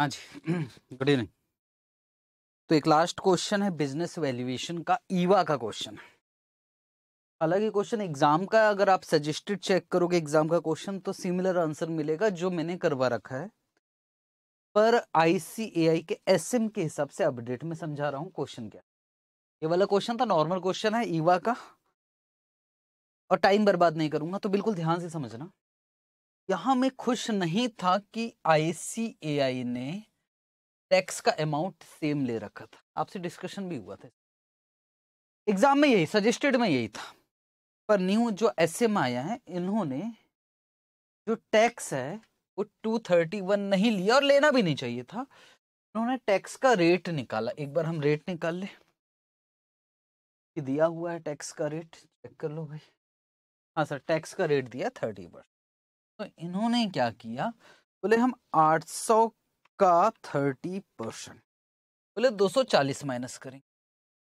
हाँ जी good evening तो एक लास्ट क्वेश्चन है बिजनेस वैल्यूएशन का ईवा का क्वेश्चन अलग ही क्वेश्चन एग्जाम का अगर आप सजेस्टेड चेक करोगे एग्जाम का क्वेश्चन तो सिमिलर आंसर मिलेगा जो मैंने करवा रखा है पर आईसीएआई के एसएम के हिसाब से अपडेट में समझा रहा हूँ क्वेश्चन क्या ये वाला क्वेश्चन था नॉर्मल क्वेश्चन है ईवा का और टाइम बर्बाद नहीं करूंगा तो बिल्कुल ध्यान से समझना यहाँ मैं खुश नहीं था कि आई ने टैक्स का अमाउंट सेम ले रखा था आपसे डिस्कशन भी हुआ था एग्जाम में यही सजेस्टेड में यही था पर न्यू जो एस एम आया है इन्होंने जो टैक्स है वो टू थर्टी वन नहीं लिया और लेना भी नहीं चाहिए था उन्होंने टैक्स का रेट निकाला एक बार हम रेट निकाल ले दिया हुआ है टैक्स का रेट चेक कर लो भाई हाँ सर टैक्स का रेट दिया थर्टी परसेंट तो इन्होंने क्या किया बोले हम 800 का 30 परसेंट बोले 240 माइनस करें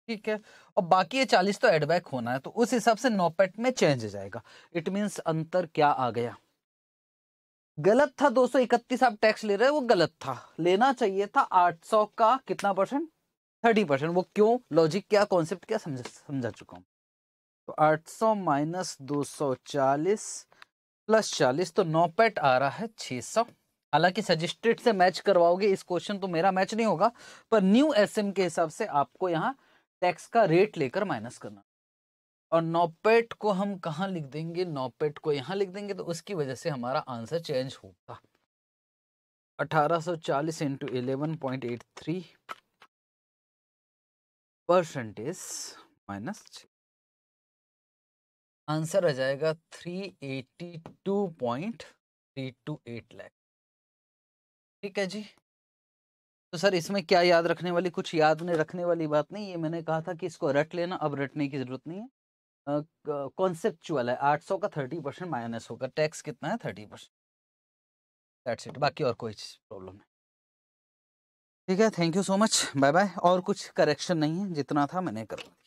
ठीक है और बाकी ये 40 तो एडबैक होना है तो उस हिसाब से नोपेट में चेंज हो जाएगा इट मींस अंतर क्या आ गया गलत था 231 आप टैक्स ले रहे हो वो गलत था लेना चाहिए था 800 का कितना परसेंट थर्टी परसेंट वो क्यों लॉजिक क्या कॉन्सेप्ट क्या समझा समझा चुका हूं तो 800 माइनस चालीस प्लस चालीस तो नौ पैट आ रहा है छः सौ हालांकि सजिस्ट्रेट से मैच करवाओगे इस क्वेश्चन तो मेरा मैच नहीं होगा पर न्यू एसएम के हिसाब से आपको यहाँ टैक्स का रेट लेकर माइनस करना और नोपेट को हम कहाँ लिख देंगे नोपेट को यहाँ लिख देंगे तो उसकी वजह से हमारा आंसर चेंज होगा अठारह सौ चालीस into eleven point eight three percentage minus छ आंसर आ जाएगा three eighty two point three two eight lakh ठीक है जी तो सर इसमें क्या याद रखने वाली कुछ याद नहीं रखने वाली बात नहीं ये मैंने कहा था कि इसको रट लेना अब रटने की ज़रूरत नहीं है कॉन्सेप्चुअल है आठ सौ का थर्टी परसेंट माइनस होगा टैक्स कितना है थर्टी परसेंट दैट्स इट बाकी और कोई प्रॉब्लम नहीं ठीक है thank you so much bye bye और कुछ करेक्शन नहीं है जितना था मैंने कर